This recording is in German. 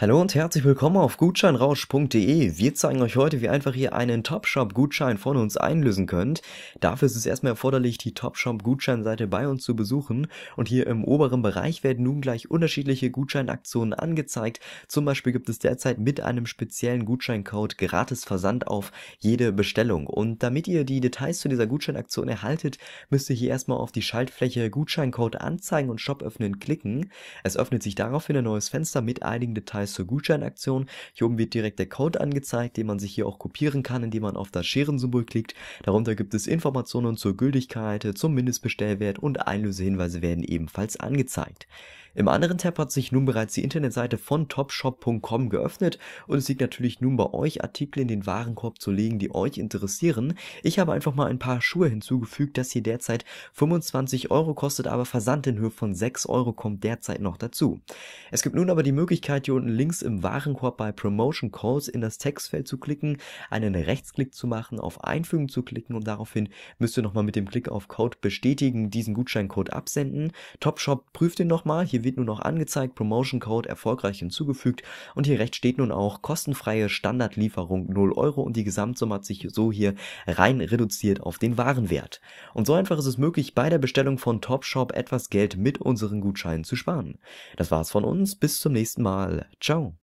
Hallo und herzlich willkommen auf gutscheinrausch.de. Wir zeigen euch heute, wie einfach ihr einen Topshop-Gutschein von uns einlösen könnt. Dafür ist es erstmal erforderlich, die Topshop-Gutscheinseite bei uns zu besuchen. Und hier im oberen Bereich werden nun gleich unterschiedliche Gutscheinaktionen angezeigt. Zum Beispiel gibt es derzeit mit einem speziellen Gutscheincode gratis Versand auf jede Bestellung. Und damit ihr die Details zu dieser Gutscheinaktion erhaltet, müsst ihr hier erstmal auf die Schaltfläche Gutscheincode anzeigen und Shop öffnen klicken. Es öffnet sich daraufhin ein neues Fenster mit einigen Details Hinweis zur Gutscheinaktion. Hier oben wird direkt der Code angezeigt, den man sich hier auch kopieren kann, indem man auf das Scherensymbol klickt. Darunter gibt es Informationen zur Gültigkeit, zum Mindestbestellwert und Einlösehinweise werden ebenfalls angezeigt. Im anderen Tab hat sich nun bereits die Internetseite von topshop.com geöffnet und es liegt natürlich nun bei euch, Artikel in den Warenkorb zu legen, die euch interessieren. Ich habe einfach mal ein paar Schuhe hinzugefügt, das hier derzeit 25 Euro kostet, aber Versand in Höhe von 6 Euro kommt derzeit noch dazu. Es gibt nun aber die Möglichkeit, hier unten links im Warenkorb bei Promotion Codes in das Textfeld zu klicken, einen Rechtsklick zu machen, auf Einfügen zu klicken und daraufhin müsst ihr nochmal mit dem Klick auf Code bestätigen, diesen Gutscheincode absenden. Topshop prüft den nochmal, hier wird nur noch angezeigt, Promotion Code erfolgreich hinzugefügt und hier rechts steht nun auch kostenfreie Standardlieferung 0 Euro und die Gesamtsumme hat sich so hier rein reduziert auf den Warenwert. Und so einfach ist es möglich, bei der Bestellung von Topshop etwas Geld mit unseren Gutscheinen zu sparen. Das war's von uns, bis zum nächsten Mal. Ciao. chão